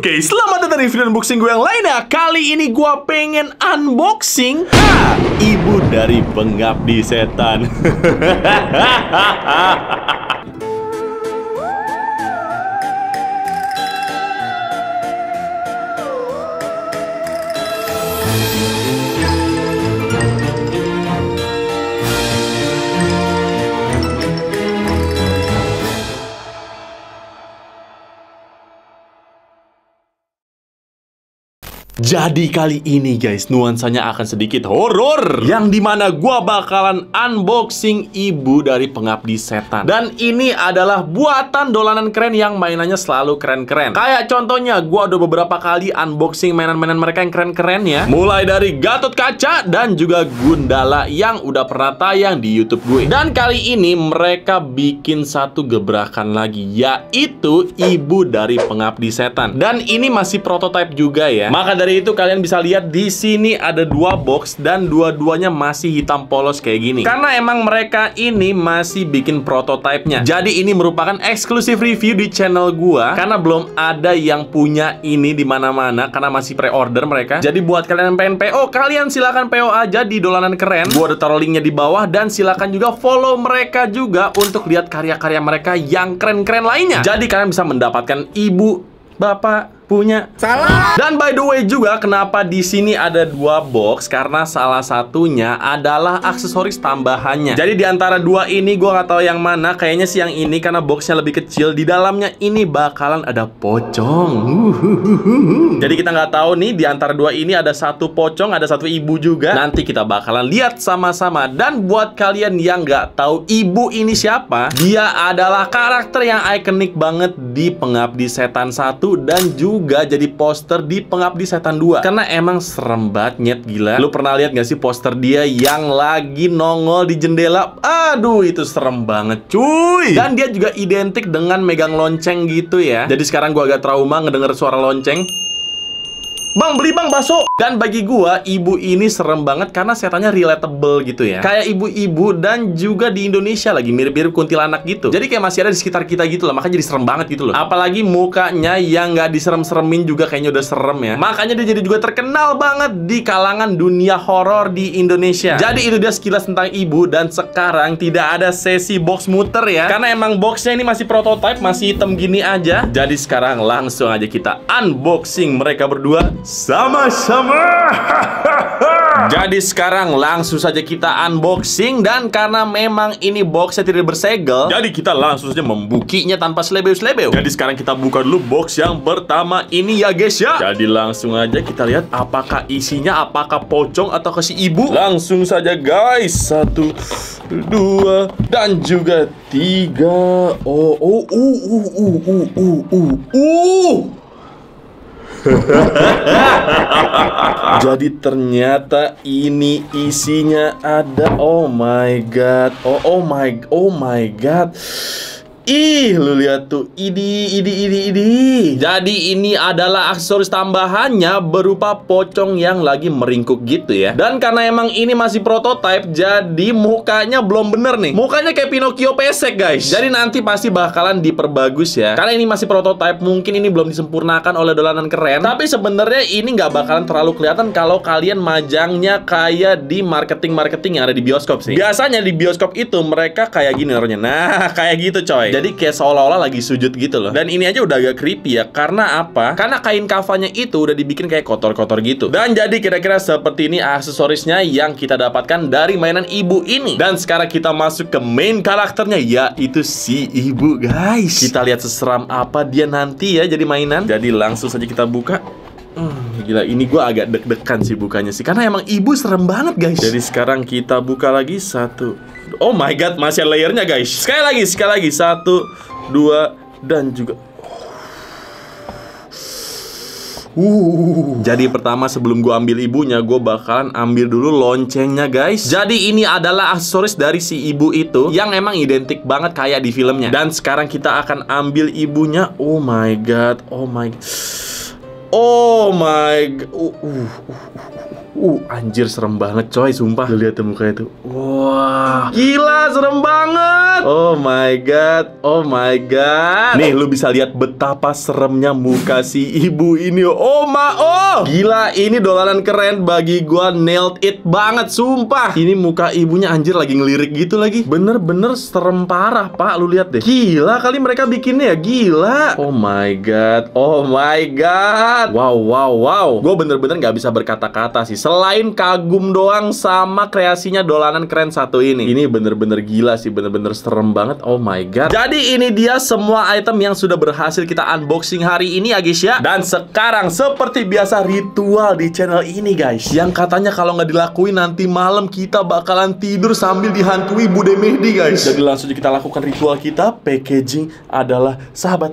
Oke, okay, selamat datang di video unboxing gue yang lainnya Kali ini gue pengen unboxing ha, Ibu dari pengabdi setan Jadi kali ini guys, nuansanya akan sedikit horor yang dimana gua bakalan unboxing ibu dari pengabdi setan. Dan ini adalah buatan dolanan keren yang mainannya selalu keren-keren. Kayak contohnya gua udah beberapa kali unboxing mainan-mainan mereka yang keren-keren ya. Mulai dari Gatot Kaca dan juga Gundala yang udah pernah tayang di YouTube gue. Dan kali ini mereka bikin satu gebrakan lagi yaitu ibu dari pengabdi setan. Dan ini masih prototipe juga ya. Maka dari dari itu kalian bisa lihat di sini ada dua box dan dua-duanya masih hitam polos kayak gini. Karena emang mereka ini masih bikin prototipenya. Jadi ini merupakan eksklusif review di channel gua karena belum ada yang punya ini di mana-mana karena masih pre-order mereka. Jadi buat kalian yang pengen PO, kalian silahkan PO aja di Dolanan Keren. Gua udah taruh linknya di bawah dan silahkan juga follow mereka juga untuk lihat karya-karya mereka yang keren-keren lainnya. Jadi kalian bisa mendapatkan ibu, bapak, punya. Salah. Dan by the way juga kenapa di sini ada dua box karena salah satunya adalah aksesoris tambahannya. Jadi di antara dua ini gue nggak tahu yang mana. Kayaknya sih yang ini karena boxnya lebih kecil. Di dalamnya ini bakalan ada pocong. Jadi kita nggak tahu nih di antara dua ini ada satu pocong, ada satu ibu juga. Nanti kita bakalan lihat sama-sama. Dan buat kalian yang nggak tahu ibu ini siapa, dia adalah karakter yang ikonik banget di Pengabdi Setan satu dan juga juga jadi poster di Pengabdi Setan 2 Karena emang serem banget nyet gila Lu pernah lihat gak sih poster dia yang lagi nongol di jendela? Aduh itu serem banget cuy Dan dia juga identik dengan megang lonceng gitu ya Jadi sekarang gua agak trauma ngedenger suara lonceng Bang, beli bang bakso. Dan bagi gua, ibu ini serem banget karena setannya relatable gitu ya. Kayak ibu-ibu dan juga di Indonesia lagi mirip-mirip kuntilanak gitu. Jadi kayak masih ada di sekitar kita gitu loh, makanya jadi serem banget gitu loh. Apalagi mukanya yang gak diserem-seremin juga kayaknya udah serem ya. Makanya dia jadi juga terkenal banget di kalangan dunia horor di Indonesia. Jadi itu dia sekilas tentang ibu dan sekarang tidak ada sesi box muter ya. Karena emang boxnya ini masih prototype, masih hitam gini aja. Jadi sekarang langsung aja kita unboxing mereka berdua sama-sama. Jadi sekarang langsung saja kita unboxing dan karena memang ini boxnya tidak bersegel, jadi kita langsung saja membukinya tanpa selebew selebeu Jadi sekarang kita buka dulu box yang pertama ini ya guys ya. Jadi langsung aja kita lihat apakah isinya apakah pocong atau kasih ibu. Langsung saja guys. Satu, dua, dan juga tiga. Oh, oh, oh oh oh oh oh oh. uh. uh, uh, uh Jadi ternyata ini isinya ada. Oh my god. Oh oh my oh my god. Ih, lu lihat tuh. Ini, ini, ini, ini. Jadi ini adalah aksesoris tambahannya berupa pocong yang lagi meringkuk gitu ya. Dan karena emang ini masih prototipe, jadi mukanya belum bener nih. Mukanya kayak Pinocchio pesek, guys. Jadi nanti pasti bakalan diperbagus ya. Karena ini masih prototipe, mungkin ini belum disempurnakan oleh dolanan keren. Tapi sebenarnya ini nggak bakalan terlalu kelihatan kalau kalian majangnya kayak di marketing-marketing yang ada di bioskop sih. Biasanya di bioskop itu mereka kayak gini naruhnya. Nah, kayak gitu coy. Jadi jadi kayak seolah-olah lagi sujud gitu loh. Dan ini aja udah agak creepy ya. Karena apa? Karena kain kafanya itu udah dibikin kayak kotor-kotor gitu. Dan jadi kira-kira seperti ini aksesorisnya yang kita dapatkan dari mainan ibu ini. Dan sekarang kita masuk ke main karakternya ya itu si ibu guys. Kita lihat seseram apa dia nanti ya jadi mainan. Jadi langsung saja kita buka. Hmm, gila ini gue agak deg-degan sih bukanya sih karena emang ibu serem banget guys. Jadi sekarang kita buka lagi satu. Oh my god masih layernya guys. Sekali lagi sekali lagi satu dua dan juga. Uh. Jadi pertama sebelum gue ambil ibunya Gue bakalan ambil dulu loncengnya guys Jadi ini adalah aksesoris dari si ibu itu Yang emang identik banget kayak di filmnya Dan sekarang kita akan ambil ibunya Oh my god Oh my god Oh my. Ooh, ooh, ooh. Uh, anjir serem banget coy, sumpah. Lu lihat tuh mukanya itu, Wah. Gila, serem banget. Oh my god. Oh my god. Nih, lu bisa lihat betapa seremnya muka si ibu ini. Oh ma oh. Gila, ini dolanan keren bagi gua nailed it banget, sumpah. Ini muka ibunya anjir lagi ngelirik gitu lagi. Bener-bener serem parah, Pak. Lu lihat deh. Gila kali mereka bikinnya ya, gila. Oh my god. Oh my god. Wow, wow, wow. Gue bener-bener nggak bisa berkata-kata sih Selain kagum doang sama kreasinya dolanan keren satu ini Ini bener-bener gila sih, bener-bener serem banget Oh my god Jadi ini dia semua item yang sudah berhasil kita unboxing hari ini ya guys ya Dan sekarang seperti biasa ritual di channel ini guys Yang katanya kalau nggak dilakuin nanti malam kita bakalan tidur sambil dihantui Bude Mehdi guys Jadi langsung kita lakukan ritual kita Packaging adalah sahabat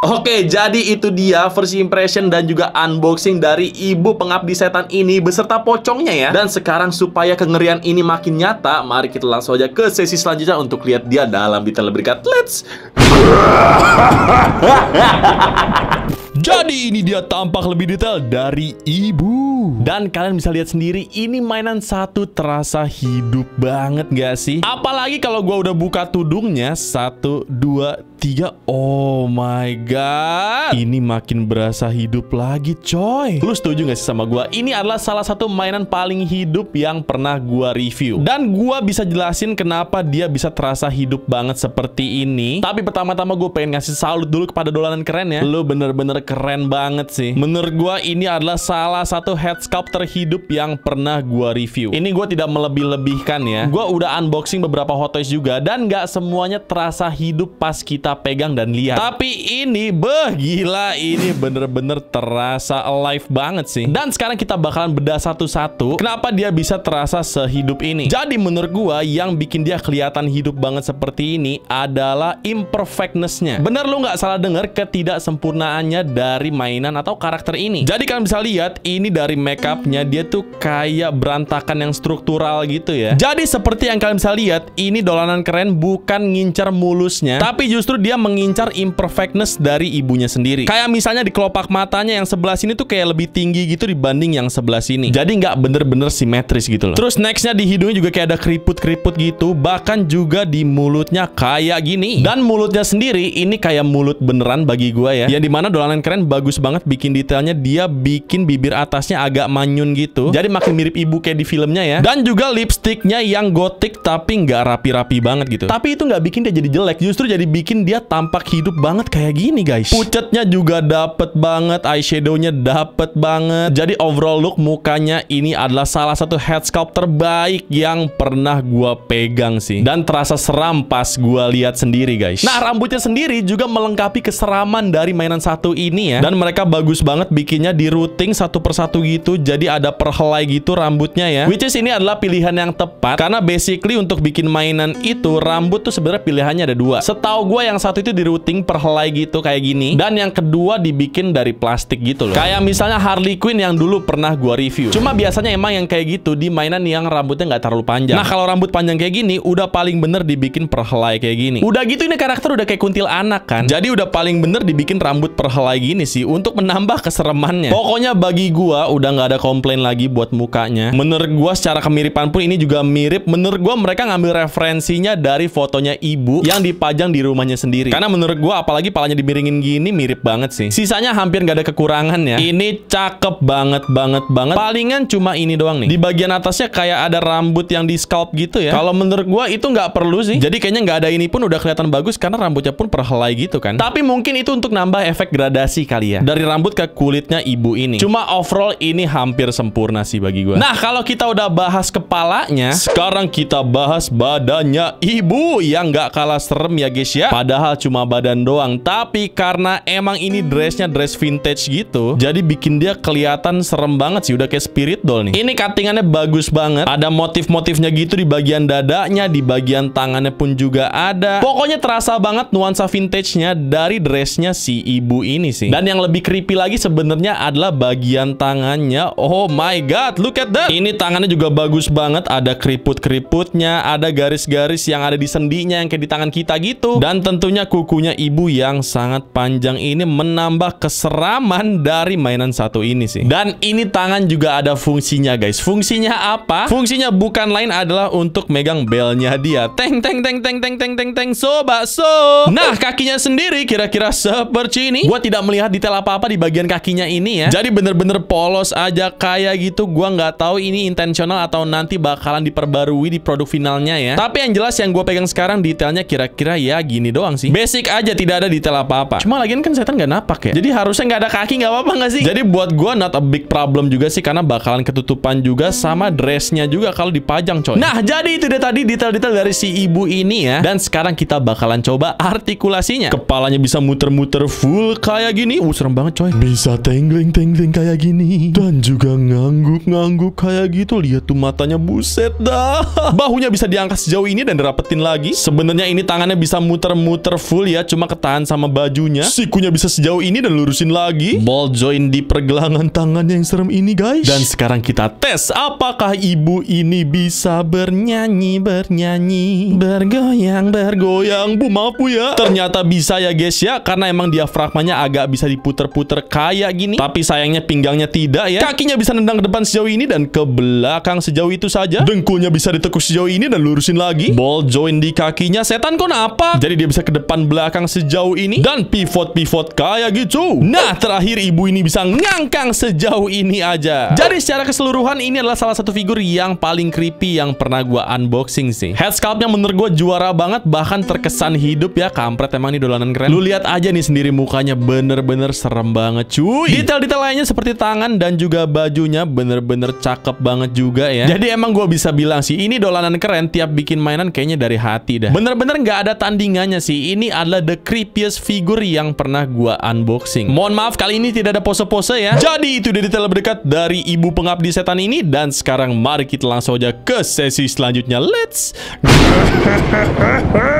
Oke, jadi itu dia versi impression dan juga unboxing dari ibu pengabdi setan ini beserta pocongnya ya. Dan sekarang supaya kengerian ini makin nyata, mari kita langsung aja ke sesi selanjutnya untuk lihat dia dalam detail berikut. Let's! Jadi ini dia tampak lebih detail dari ibu. Dan kalian bisa lihat sendiri, ini mainan satu terasa hidup banget gak sih? Apalagi kalau gue udah buka tudungnya, satu, dua, tiga. Oh my god. Ini makin berasa hidup lagi coy. Lu setuju gak sih sama gue? Ini adalah salah satu mainan paling hidup yang pernah gue review. Dan gue bisa jelasin kenapa dia bisa terasa hidup banget seperti ini. Tapi pertama-tama gue pengen ngasih salut dulu kepada dolanan keren ya. Lu bener-bener keren banget sih. Menurut gua ini adalah salah satu head sculpt terhidup yang pernah gua review. Ini gua tidak melebih-lebihkan ya. Gua udah unboxing beberapa Hot Toys juga dan nggak semuanya terasa hidup pas kita pegang dan lihat. Tapi ini beh gila ini bener-bener terasa alive banget sih. Dan sekarang kita bakalan bedah satu-satu kenapa dia bisa terasa sehidup ini. Jadi menurut gua yang bikin dia kelihatan hidup banget seperti ini adalah imperfectnessnya. Bener lu nggak salah denger ketidaksempurnaannya dari mainan atau karakter ini. Jadi kalian bisa lihat ini dari makeupnya dia tuh kayak berantakan yang struktural gitu ya. Jadi seperti yang kalian bisa lihat, ini dolanan keren bukan ngincar mulusnya, tapi justru dia mengincar imperfectness dari ibunya sendiri. Kayak misalnya di kelopak matanya yang sebelah sini tuh kayak lebih tinggi gitu dibanding yang sebelah sini. Jadi nggak bener-bener simetris gitu loh. Terus nextnya di hidungnya juga kayak ada keriput-keriput gitu, bahkan juga di mulutnya kayak gini. Dan mulutnya sendiri ini kayak mulut beneran bagi gue ya. Yang dimana dolanan keren bagus banget bikin detailnya dia bikin bibir atasnya agak manyun gitu jadi makin mirip ibu kayak di filmnya ya dan juga lipstiknya yang gotik tapi nggak rapi-rapi banget gitu tapi itu nggak bikin dia jadi jelek justru jadi bikin dia tampak hidup banget kayak gini guys pucetnya juga dapet banget eyeshadownya dapet banget jadi overall look mukanya ini adalah salah satu head sculpt terbaik yang pernah gua pegang sih dan terasa seram pas gua lihat sendiri guys nah rambutnya sendiri juga melengkapi keseraman dari mainan satu ini ini ya. Dan mereka bagus banget bikinnya di routing satu persatu gitu. Jadi ada perhelai gitu rambutnya ya. Which is ini adalah pilihan yang tepat karena basically untuk bikin mainan itu rambut tuh sebenarnya pilihannya ada dua. Setau gue yang satu itu di routing perhelai gitu kayak gini dan yang kedua dibikin dari plastik gitu loh. Kayak misalnya Harley Quinn yang dulu pernah gue review. Cuma biasanya emang yang kayak gitu di mainan yang rambutnya nggak terlalu panjang. Nah kalau rambut panjang kayak gini udah paling bener dibikin perhelai kayak gini. Udah gitu ini karakter udah kayak kuntil anak kan. Jadi udah paling bener dibikin rambut perhelai gitu gini sih untuk menambah keseremannya. Pokoknya bagi gua udah nggak ada komplain lagi buat mukanya. Menurut gua secara kemiripan pun ini juga mirip. Menurut gua mereka ngambil referensinya dari fotonya ibu yang dipajang di rumahnya sendiri. Karena menurut gua apalagi palanya dimiringin gini mirip banget sih. Sisanya hampir nggak ada kekurangannya. Ini cakep banget banget banget. Palingan cuma ini doang nih. Di bagian atasnya kayak ada rambut yang di scalp gitu ya. Kalau menurut gua itu nggak perlu sih. Jadi kayaknya nggak ada ini pun udah kelihatan bagus karena rambutnya pun perhelai gitu kan. Tapi mungkin itu untuk nambah efek gradasi variasi kali ya dari rambut ke kulitnya ibu ini. Cuma overall ini hampir sempurna sih bagi gue. Nah kalau kita udah bahas kepalanya, sekarang kita bahas badannya ibu yang nggak kalah serem ya guys ya. Padahal cuma badan doang, tapi karena emang ini dressnya dress vintage gitu, jadi bikin dia kelihatan serem banget sih. Udah kayak spirit doll nih. Ini cuttingannya bagus banget. Ada motif-motifnya gitu di bagian dadanya, di bagian tangannya pun juga ada. Pokoknya terasa banget nuansa vintage-nya dari dressnya si ibu ini sih. Dan yang lebih creepy lagi sebenarnya adalah bagian tangannya. Oh my god, look at that. Ini tangannya juga bagus banget, ada keriput-keriputnya, ada garis-garis yang ada di sendinya yang kayak di tangan kita gitu. Dan tentunya kukunya ibu yang sangat panjang ini menambah keseraman dari mainan satu ini sih. Dan ini tangan juga ada fungsinya guys. Fungsinya apa? Fungsinya bukan lain adalah untuk megang belnya dia. Teng teng teng teng teng teng teng teng so bakso. Nah, kakinya sendiri kira-kira seperti ini. Gua tidak melihat detail apa-apa di bagian kakinya ini ya. Jadi bener-bener polos aja kayak gitu. Gua nggak tahu ini intentional atau nanti bakalan diperbarui di produk finalnya ya. Tapi yang jelas yang gue pegang sekarang detailnya kira-kira ya gini doang sih. Basic aja tidak ada detail apa-apa. Cuma lagi kan setan nggak napak ya. Jadi harusnya nggak ada kaki nggak apa-apa nggak sih? Jadi buat gue not a big problem juga sih karena bakalan ketutupan juga sama dressnya juga kalau dipajang coy. Nah jadi itu dia tadi detail-detail dari si ibu ini ya. Dan sekarang kita bakalan coba artikulasinya. Kepalanya bisa muter-muter full kayak gitu gini. Uh, serem banget coy. Bisa tengling-tengling kayak gini. Dan juga ngangguk-ngangguk kayak gitu. Lihat tuh matanya buset dah. Bahunya bisa diangkat sejauh ini dan dirapetin lagi. Sebenarnya ini tangannya bisa muter-muter full ya. Cuma ketahan sama bajunya. Sikunya bisa sejauh ini dan lurusin lagi. Ball join di pergelangan tangannya yang serem ini guys. Dan sekarang kita tes apakah ibu ini bisa bernyanyi, bernyanyi, bergoyang, bergoyang. Bu maaf bu ya. Ternyata bisa ya guys ya. Karena emang diafragmanya agak bisa diputer-puter kayak gini. Tapi sayangnya pinggangnya tidak ya. Kakinya bisa nendang ke depan sejauh ini dan ke belakang sejauh itu saja. Dengkulnya bisa ditekuk sejauh ini dan lurusin lagi. Ball join di kakinya. Setan kok apa Jadi dia bisa ke depan belakang sejauh ini. Dan pivot-pivot kayak gitu. Nah, terakhir ibu ini bisa ngangkang sejauh ini aja. Jadi secara keseluruhan ini adalah salah satu figur yang paling creepy yang pernah gue unboxing sih. Head sculpt yang menurut gue juara banget. Bahkan terkesan hidup ya. Kampret emang ini dolanan keren. Lu lihat aja nih sendiri mukanya bener bener-bener serem banget cuy Detail-detail lainnya seperti tangan dan juga bajunya bener-bener cakep banget juga ya Jadi emang gue bisa bilang sih ini dolanan keren tiap bikin mainan kayaknya dari hati dah Bener-bener nggak ada tandingannya sih Ini adalah the creepiest figure yang pernah gue unboxing Mohon maaf kali ini tidak ada pose-pose ya Jadi itu dia detail berdekat dari ibu pengabdi setan ini Dan sekarang mari kita langsung aja ke sesi selanjutnya Let's go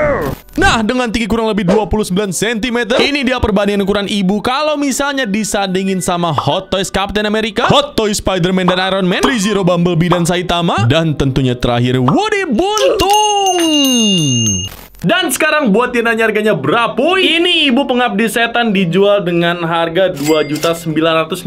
Nah, dengan tinggi kurang lebih 29 cm, ini dia perbandingan ukuran ibu kalau misalnya disandingin sama Hot Toys Captain America, Hot Toys Spider-Man dan Iron Man, three Zero Bumblebee dan Saitama, dan tentunya terakhir Woody Buntung. Dan sekarang buat yang nanya harganya berapa? Ini ibu pengabdi setan dijual dengan harga 2.950.000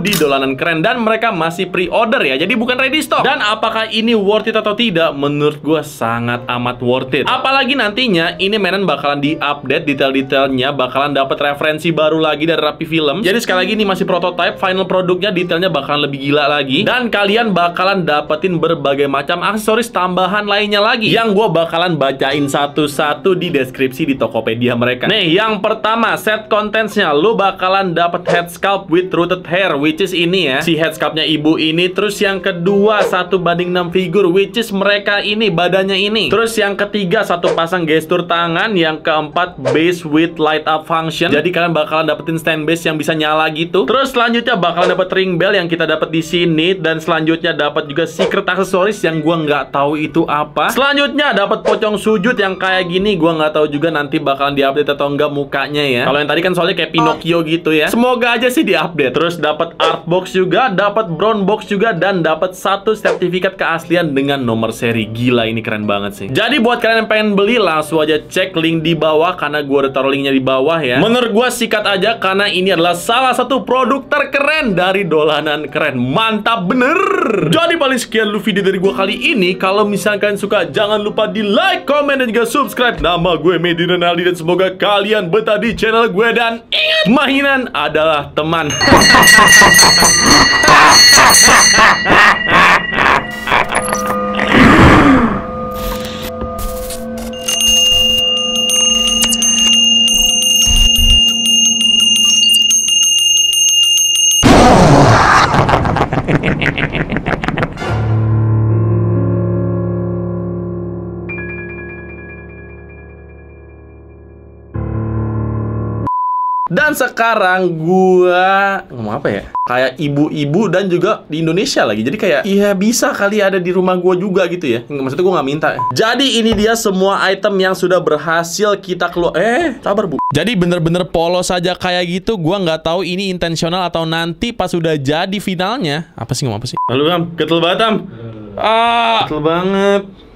di dolanan keren dan mereka masih pre-order ya. Jadi bukan ready stock. Dan apakah ini worth it atau tidak? Menurut gue sangat amat worth it. Apalagi nantinya ini mainan bakalan di-update detail-detailnya, bakalan dapat referensi baru lagi dari Rapi Film. Jadi sekali lagi ini masih prototype, final produknya detailnya bakalan lebih gila lagi dan kalian bakalan dapetin berbagai macam aksesoris tambahan lainnya lagi yang gue bakalan bacain satu satu-satu di deskripsi di Tokopedia mereka. Nih, yang pertama, set kontennya lu bakalan dapat head sculpt with rooted hair which is ini ya. Si head scalpnya ibu ini terus yang kedua satu banding enam figur which is mereka ini badannya ini. Terus yang ketiga satu pasang gestur tangan, yang keempat base with light up function. Jadi kalian bakalan dapetin stand base yang bisa nyala gitu. Terus selanjutnya bakalan dapat ring bell yang kita dapat di sini dan selanjutnya dapat juga secret aksesoris yang gua nggak tahu itu apa. Selanjutnya dapat pocong sujud yang kayak gini gue nggak tahu juga nanti bakalan diupdate atau enggak mukanya ya. Kalau yang tadi kan soalnya kayak Pinocchio oh. gitu ya. Semoga aja sih diupdate. Terus dapat art box juga, dapat brown box juga dan dapat satu sertifikat keaslian dengan nomor seri. Gila ini keren banget sih. Jadi buat kalian yang pengen beli langsung aja cek link di bawah karena gue udah taruh linknya di bawah ya. Menurut gua sikat aja karena ini adalah salah satu produk terkeren dari dolanan keren. Mantap bener. Jadi paling sekian dulu video dari gue kali ini. Kalau misalkan suka jangan lupa di like, comment dan juga subscribe Nama gue Medina Renaldi Dan semoga kalian betah di channel gue Dan ingat, mainan adalah teman Dan sekarang gua ngomong apa ya? Kayak ibu-ibu dan juga di Indonesia lagi. Jadi kayak iya bisa kali ada di rumah gua juga gitu ya. Maksudnya gua nggak minta. Jadi ini dia semua item yang sudah berhasil kita keluar. Eh, sabar bu. Jadi bener-bener polos saja kayak gitu. Gua nggak tahu ini intensional atau nanti pas sudah jadi finalnya apa sih ngomong apa sih? Lalu kan ketel Batam. Ah, ketel banget.